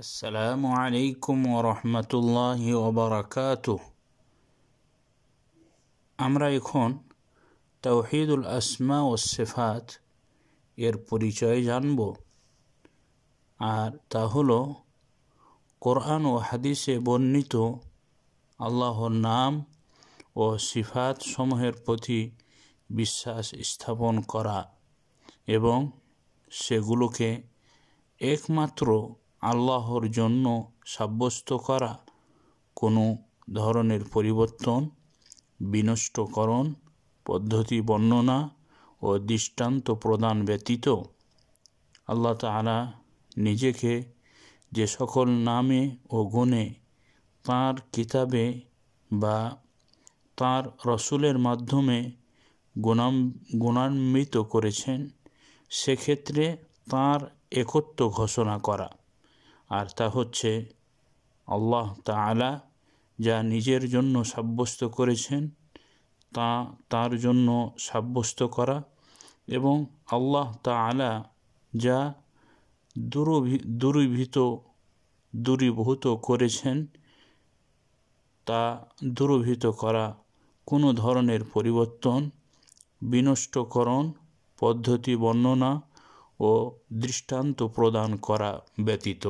السلام عليكم ورحمة الله وبركاته আমরা এখন তৌহিদুল আসমা ও সিফাত এর পরিচয় জানব আর তা হল কোরআন ও হাদিসে বর্ণিত আল্লাহর নাম ও সিফাত সমূহের প্রতি বিশ্বাস স্থাপন করা এবং সেগুলোকে একমাত্র আল্লাহর জন্য সাব্যস্ত করা কোনো ধরনের পরিবর্তন বিনষ্টকরণ পদ্ধতি বর্ণনা ও দৃষ্টান্ত প্রদান ব্যতীত আল্লাহ তালা নিজেকে যে সকল নামে ও গুণে তাঁর কিতাবে বা তাঁর রসুলের মাধ্যমে গুণাম গুণান্বিত করেছেন সেক্ষেত্রে তাঁর একত্ব ঘোষণা করা আর তা হচ্ছে আল্লাহ আলা যা নিজের জন্য সাব্যস্ত করেছেন তা তার জন্য সাব্যস্ত করা এবং আল্লাহ তা আলা যা দূরভী দূরীভূত দূরীভূত করেছেন তা দূরভূত করা কোনো ধরনের পরিবর্তন বিনষ্টকরণ পদ্ধতি বর্ণনা ও দৃষ্টান্ত প্রদান করা ব্যতীত